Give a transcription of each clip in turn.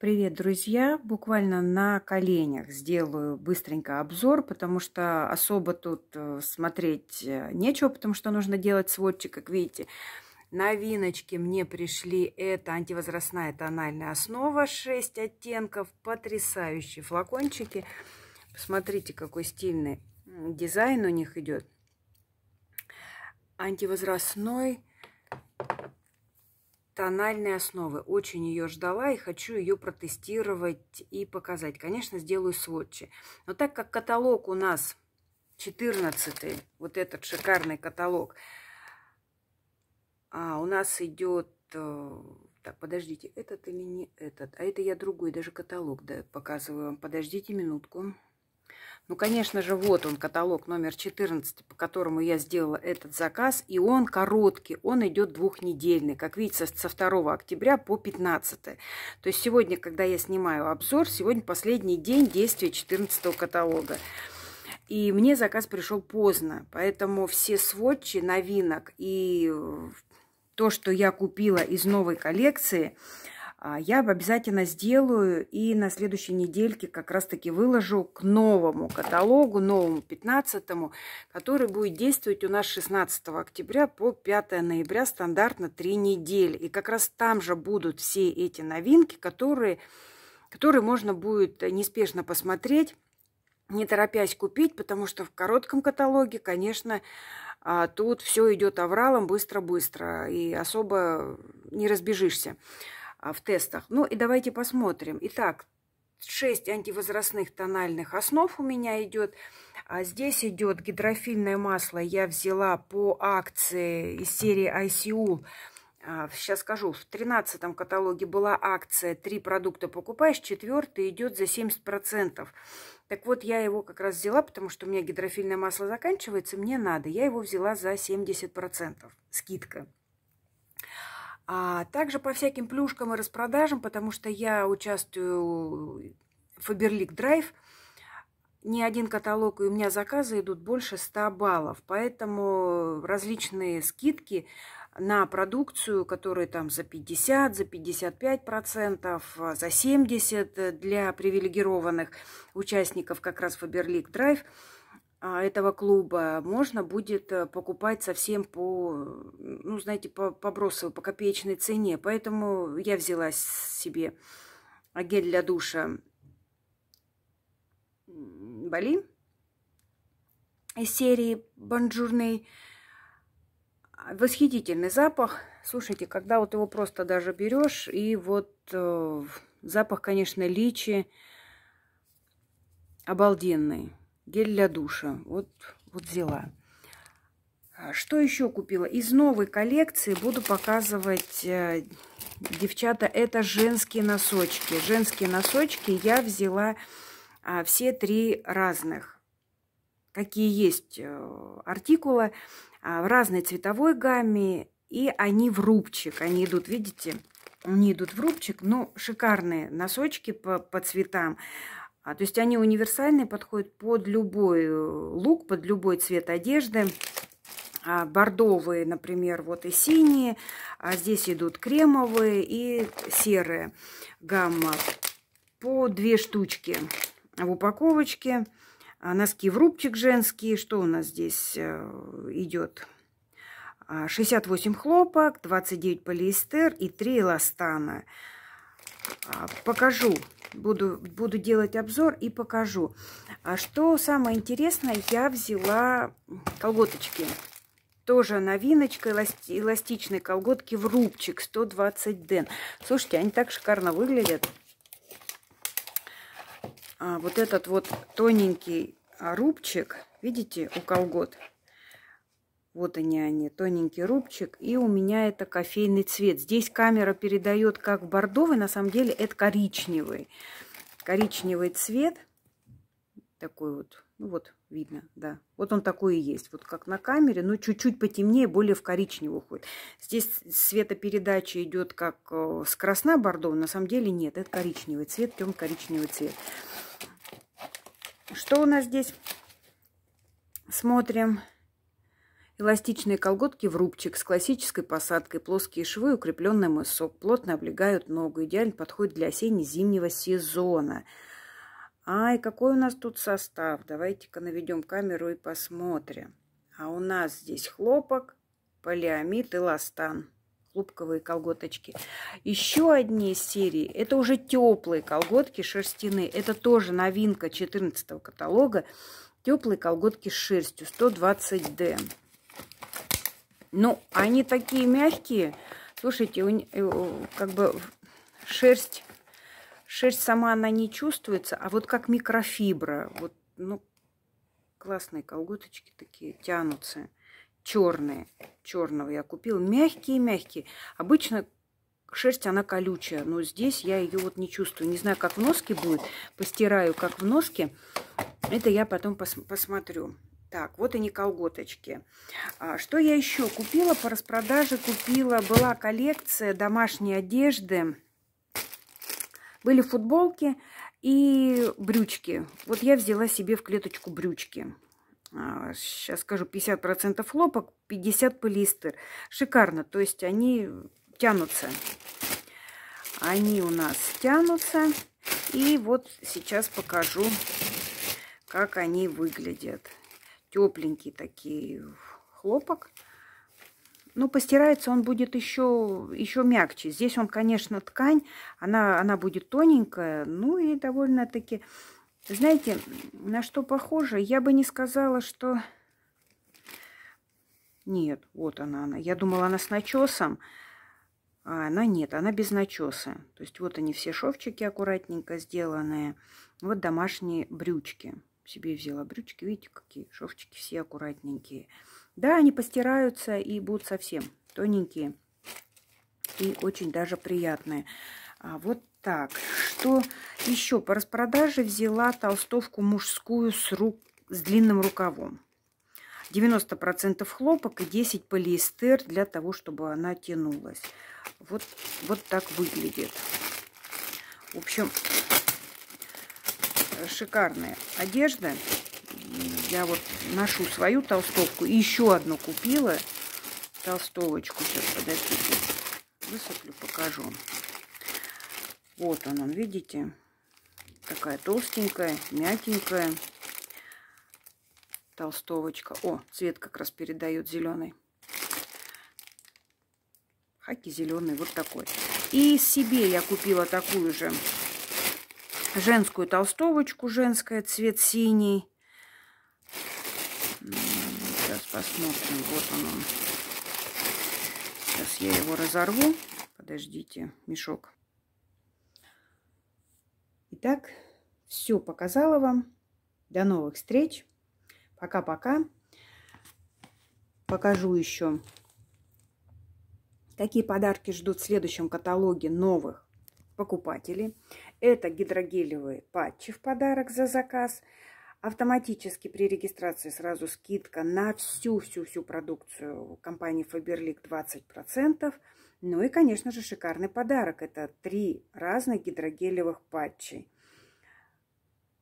Привет, друзья! Буквально на коленях сделаю быстренько обзор, потому что особо тут э, смотреть э, нечего, потому что нужно делать сводчик, как видите. Новиночки мне пришли. Это антивозрастная тональная основа, 6 оттенков, потрясающие флакончики. Посмотрите, какой стильный дизайн у них идет. Антивозрастной тональные основы. Очень ее ждала и хочу ее протестировать и показать. Конечно, сделаю сводчи. Но так как каталог у нас 14 вот этот шикарный каталог, а у нас идет... Э, так, подождите, этот или не этот? А это я другой, даже каталог да, показываю вам. Подождите минутку. Ну, конечно же, вот он, каталог номер 14, по которому я сделала этот заказ. И он короткий, он идет двухнедельный. Как видите, со 2 октября по 15. То есть сегодня, когда я снимаю обзор, сегодня последний день действия 14 каталога. И мне заказ пришел поздно, поэтому все сводчи новинок и то, что я купила из новой коллекции, а, я обязательно сделаю и на следующей недельке как раз-таки выложу к новому каталогу, новому 15, который будет действовать у нас 16 октября по 5 ноября, стандартно 3 недели. И как раз там же будут все эти новинки, которые, которые можно будет неспешно посмотреть, не торопясь купить, потому что в коротком каталоге, конечно, а, тут все идет авралом быстро-быстро, и особо не разбежишься. А, в тестах. Ну и давайте посмотрим. Итак, 6 антивозрастных тональных основ у меня идет. А здесь идет гидрофильное масло. Я взяла по акции из серии ICU. Сейчас а, скажу, в 13 каталоге была акция «Три продукта покупаешь, четвертый идет за 70%». Так вот, я его как раз взяла, потому что у меня гидрофильное масло заканчивается, мне надо. Я его взяла за 70% скидка а также по всяким плюшкам и распродажам, потому что я участвую в Фаберлик Драйв. Ни один каталог, и у меня заказы идут больше 100 баллов. Поэтому различные скидки на продукцию, которые там за 50, за 55 процентов, за 70 для привилегированных участников как раз Фаберлик Драйв – а, этого клуба можно будет э, покупать совсем по, ну, знаете, по, по бросовой, по копеечной цене. Поэтому я взяла себе гель для душа Бали из серии Бонжурный. Восхитительный запах. Слушайте, когда вот его просто даже берешь, и вот э, запах, конечно, личи обалденный гель для душа. Вот, вот взяла. А что еще купила? Из новой коллекции буду показывать, э, девчата, это женские носочки. Женские носочки я взяла а, все три разных. Какие есть э, артикула в разной цветовой гамме. И они в рубчик. Они идут, видите, они идут в рубчик, но шикарные носочки по, по цветам. А, то есть они универсальные, подходят под любой э, лук, под любой цвет одежды. А, бордовые, например, вот и синие. А здесь идут кремовые и серые гамма. По две штучки в упаковочке. А носки в рубчик женские. Что у нас здесь э, идет? 68 а, хлопок, 29 полиэстер и 3 эластана. А, покажу буду, буду делать обзор и покажу. А что самое интересное, я взяла колготочки. Тоже новиночка, эласти, эластичные колготки в рубчик 120 ден. Слушайте, они так шикарно выглядят. А вот этот вот тоненький а, рубчик, видите, у колгот – вот они они, тоненький рубчик. И у меня это кофейный цвет. Здесь камера передает как бордовый, на самом деле это коричневый. Коричневый цвет. Такой вот, ну вот, видно, да. Вот он такой и есть. Вот как на камере, но чуть-чуть потемнее, более в коричневый уходит. Здесь светопередача идет как э, с скоростная бордовая, на самом деле нет. Это коричневый цвет, темно коричневый цвет. Что у нас здесь? Смотрим. Эластичные колготки в рубчик с классической посадкой, плоские швы, укрепленный мысок, плотно облегают ногу, идеально подходит для осенне-зимнего сезона. Ай, какой у нас тут состав? Давайте-ка наведем камеру и посмотрим. А у нас здесь хлопок, полиамид и ластан хлопковые колготочки. Еще одни из серии. Это уже теплые колготки шерстяные. Это тоже новинка 14 каталога. Теплые колготки с шерстью 120D. Ну, они такие мягкие. Слушайте, у, э, как бы шерсть, шерсть сама она не чувствуется, а вот как микрофибра. Вот, ну, классные колготочки такие тянутся. Черные, черного я купил, Мягкие-мягкие. Обычно шерсть, она колючая, но здесь я ее вот не чувствую. Не знаю, как в носке будет. Постираю, как в носке. Это я потом пос посмотрю. Так, вот они колготочки. А, что я еще купила по распродаже? Купила, была коллекция домашней одежды. Были футболки и брючки. Вот я взяла себе в клеточку брючки сейчас а, скажу, 50% хлопок, 50 полистер. Шикарно, то есть они тянутся. Они у нас тянутся. И вот сейчас покажу, как они выглядят тепленький такие хлопок. Но ну, постирается он будет еще, еще мягче. Здесь он, конечно, ткань, она, она будет тоненькая, ну и довольно-таки... Знаете, на что похоже? Я бы не сказала, что... Нет, вот она, она. Я думала, она с начесом, а она нет, она без начеса. То есть вот они все шовчики аккуратненько сделанные. Вот домашние брючки себе взяла брючки. Видите, какие шовчики все аккуратненькие. Да, они постираются и будут совсем тоненькие. И очень даже приятные. А вот так. Что еще? По распродаже взяла толстовку мужскую с, рук... с длинным рукавом. 90% хлопок и 10 полиэстер для того, чтобы она тянулась. Вот, вот так выглядит. В общем, шикарная одежда. Я вот ношу свою толстовку. И еще одну купила. Толстовочку сейчас, подождите. Высыплю, покажу. Вот он, он, видите? Такая толстенькая, мягенькая толстовочка. О, цвет как раз передает зеленый. Хаки зеленый, вот такой. И себе я купила такую же женскую толстовочку, женская, цвет синий. Сейчас посмотрим, вот он. Сейчас я его разорву. Подождите, мешок. Итак, все показала вам. До новых встреч. Пока-пока. Покажу еще, какие подарки ждут в следующем каталоге новых покупателей. Это гидрогелевые патчи в подарок за заказ. Автоматически при регистрации сразу скидка на всю-всю-всю продукцию компании Faberlic 20%. Ну и, конечно же, шикарный подарок. Это три разных гидрогелевых патчей.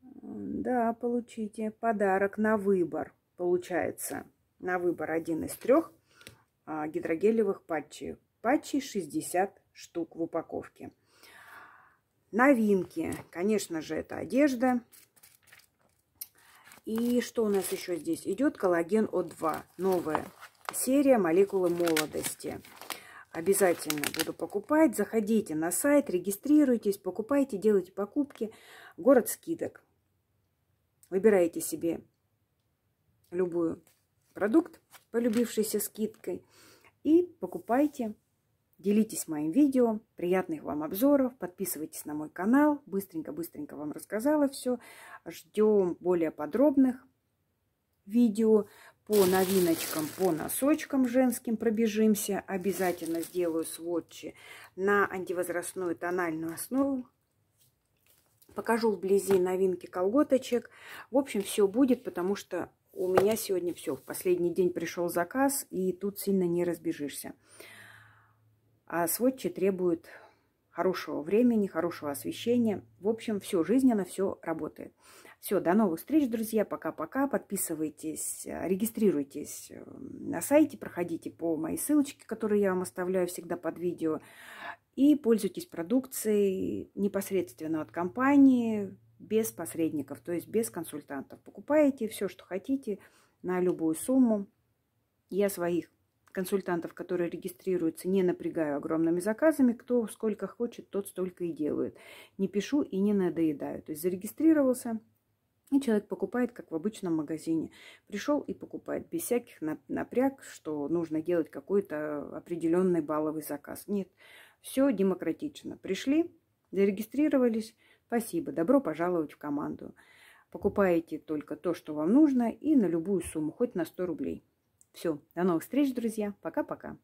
Да, получите подарок на выбор. Получается на выбор один из трех а, гидрогелевых патчей. Патчи 60 штук в упаковке. Новинки. Конечно же, это одежда. И что у нас еще здесь? Идет коллаген О2. Новая серия молекулы молодости. Обязательно буду покупать. Заходите на сайт, регистрируйтесь, покупайте, делайте покупки. Город скидок. Выбирайте себе любую продукт, полюбившийся скидкой, и покупайте Делитесь моим видео, приятных вам обзоров, подписывайтесь на мой канал. Быстренько-быстренько вам рассказала все. Ждем более подробных видео по новиночкам, по носочкам женским пробежимся. Обязательно сделаю сводчи на антивозрастную тональную основу. Покажу вблизи новинки колготочек. В общем, все будет, потому что у меня сегодня все. В последний день пришел заказ, и тут сильно не разбежишься. А сводчи требуют хорошего времени, хорошего освещения. В общем, все жизненно, все работает. Все, до новых встреч, друзья. Пока-пока. Подписывайтесь, регистрируйтесь эм, на сайте, проходите по моей ссылочке, которую я вам оставляю всегда под видео. И пользуйтесь продукцией непосредственно от компании, без посредников, то есть без консультантов. Покупаете все, что хотите, на любую сумму. Я своих консультантов, которые регистрируются, не напрягаю огромными заказами. Кто сколько хочет, тот столько и делает. Не пишу и не надоедаю. То есть зарегистрировался, и человек покупает, как в обычном магазине. Пришел и покупает, без всяких напряг, что нужно делать какой-то определенный балловый заказ. Нет, все демократично. Пришли, зарегистрировались, спасибо, добро пожаловать в команду. Покупаете только то, что вам нужно, и на любую сумму, хоть на 100 рублей. Все, до новых встреч, друзья. Пока-пока.